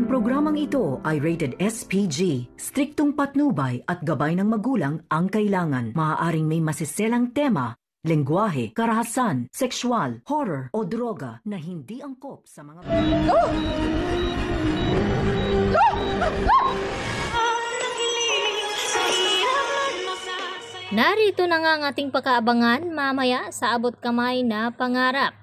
Ang programang ito ay rated SPG. Striktong patnubay at gabay ng magulang ang kailangan. Maaaring may masiselang tema, lengguwahe, karahasan, sexual, horror o droga na hindi angkop sa mga... Go! Go! Go! Narito na nga ang ating pakaabangan mamaya sa abot kamay na pangarap.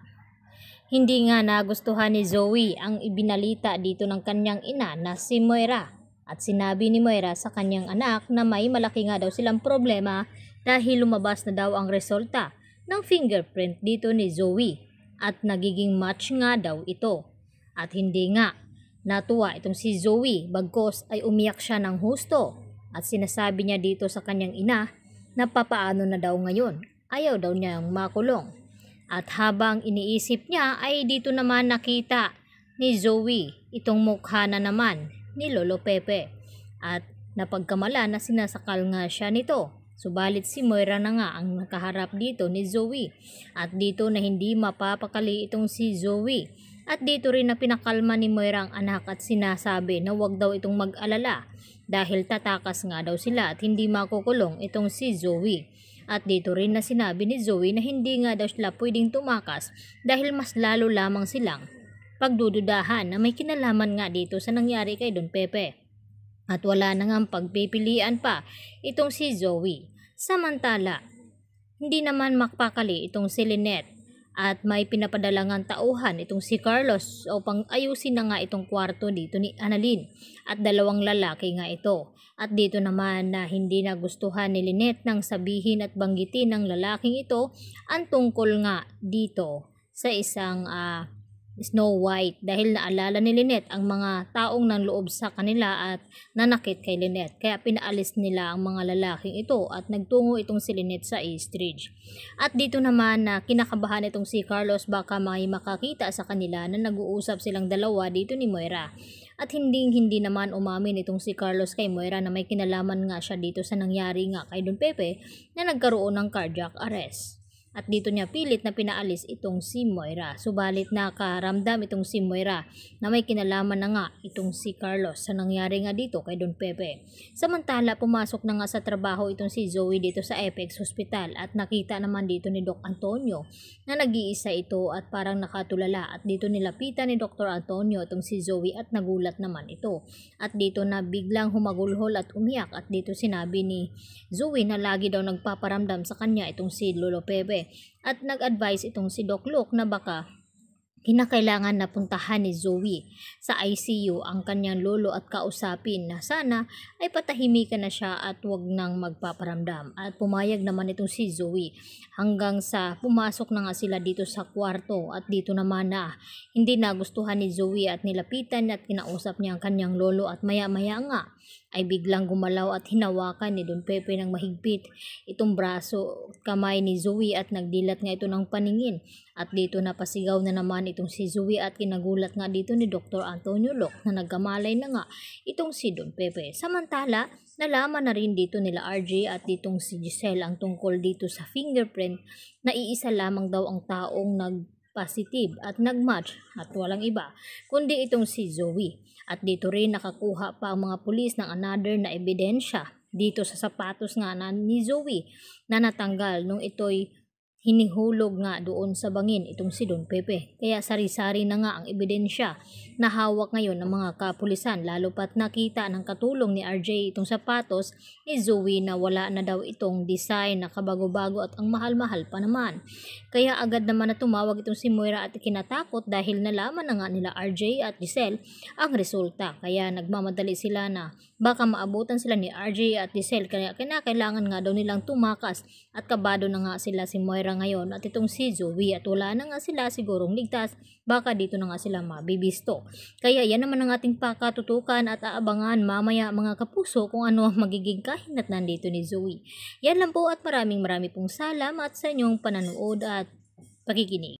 Hindi nga nagustuhan ni Zoe ang ibinalita dito ng kanyang ina na si Moira at sinabi ni Moira sa kanyang anak na may malaki nga daw silang problema dahil lumabas na daw ang resulta ng fingerprint dito ni Zoe at nagiging match nga daw ito. At hindi nga natuwa itong si Zoe bagkos ay umiyak siya ng husto at sinasabi niya dito sa kanyang ina na papaano na daw ngayon ayaw daw niyang makulong. At habang iniisip niya ay dito naman nakita ni Zoe itong mukha na naman ni Lolo Pepe. At napagkamala na sinasakal nga siya nito. Subalit si Moira na nga ang nakaharap dito ni Zoe at dito na hindi mapapakali itong si Zoe at dito rin na pinakalma ni Moira ang anak at sinasabi na huwag daw itong mag-alala dahil tatakas nga daw sila at hindi makukulong itong si Zoe. At dito rin na sinabi ni Zoe na hindi nga daw sila pwedeng tumakas dahil mas lalo lamang silang pagdududahan na may kinalaman nga dito sa nangyari kay Don Pepe. At wala na nga pagpipilian pa itong si Zoe. Samantala, hindi naman makpakali itong si Lynette at may pinapadalangan tauhan itong si Carlos upang ayusin na nga itong kwarto dito ni Annalyn at dalawang lalaki nga ito. At dito naman na hindi nagustuhan ni Lynette nang sabihin at banggitin ng lalaking ito ang tungkol nga dito sa isang uh, Snow White dahil naalala ni Lynette ang mga taong nanloob sa kanila at nanakit kay Lynette kaya pinaalis nila ang mga lalaking ito at nagtungo itong si Lynette sa Eastridge. At dito naman na kinakabahan itong si Carlos baka may makakita sa kanila na nag-uusap silang dalawa dito ni Moira. At hindi hindi naman umamin itong si Carlos kay Moira na may kinalaman nga siya dito sa nangyari nga kay Don Pepe na nagkaroon ng cardiac arrest at dito niya pilit na pinaalis itong si Moira. Subalit nakaramdam itong si Moira na may kinalaman na nga itong si Carlos sa nangyari nga dito kay Don Pepe. Samantala pumasok na nga sa trabaho itong si Zoe dito sa Apex Hospital at nakita naman dito ni Doc Antonio na nag-iisa ito at parang nakatulala at dito nilapitan ni Dr. Antonio itong si Zoe at nagulat naman ito. At dito na biglang humagulhol at umiyak at dito sinabi ni Zoe na lagi daw nagpaparamdam sa kanya itong si Lolo Pepe at nag-advise itong si Doc Luke na baka Kinakailangan na puntahan ni Zoe sa ICU ang kanyang lolo at kausapin na sana ay patahimikan na siya at wag nang magpaparamdam. At pumayag naman itong si Zoe hanggang sa pumasok na nga sila dito sa kwarto at dito naman na hindi nagustuhan ni Zoe at nilapitan at kinausap niya ang kanyang lolo at maya-maya nga ay biglang gumalaw at hinawakan ni Don Pepe ng mahigpit itong braso kamay ni Zoe at nagdilat nga ito ng paningin at dito napasigaw na naman ito itong si Zoe at kinagulat nga dito ni Dr. Antonio Locke na nagkamalay na nga itong si Don Pepe. Samantala, nalaman na rin dito nila RJ at ditong si Giselle ang tungkol dito sa fingerprint na iisa lamang daw ang taong nag positive at nag-match at walang iba kundi itong si Zoe. At dito rin nakakuha pa ang mga pulis ng another na ebidensya dito sa sapatos nga na ni Zoe na natanggal nung ito'y hinihulog nga doon sa bangin itong si Don Pepe. Kaya sari-sari na nga ang ebidensya na hawak ngayon ng mga kapulisan lalo pat nakita ng katulong ni RJ itong sapatos ni Zoe na wala na daw itong design na kabago-bago at ang mahal-mahal pa naman. Kaya agad naman na tumawag itong si Moira at kinatakot dahil nalaman na nga nila RJ at Giselle ang resulta. Kaya nagmamadali sila na baka maabutan sila ni RJ at Giselle kaya kinakailangan nga daw nilang tumakas at kabado na nga sila si Moira ngayon at itong si Joey at wala na nga sila sigurong ligtas, baka dito na nga sila mabibisto. Kaya yan naman ang ating pakatutukan at aabangan mamaya mga kapuso kung ano ang magiging kahinatnan dito ni Zoe. Yan lang po at maraming marami pong salamat sa inyong pananood at pakikinig.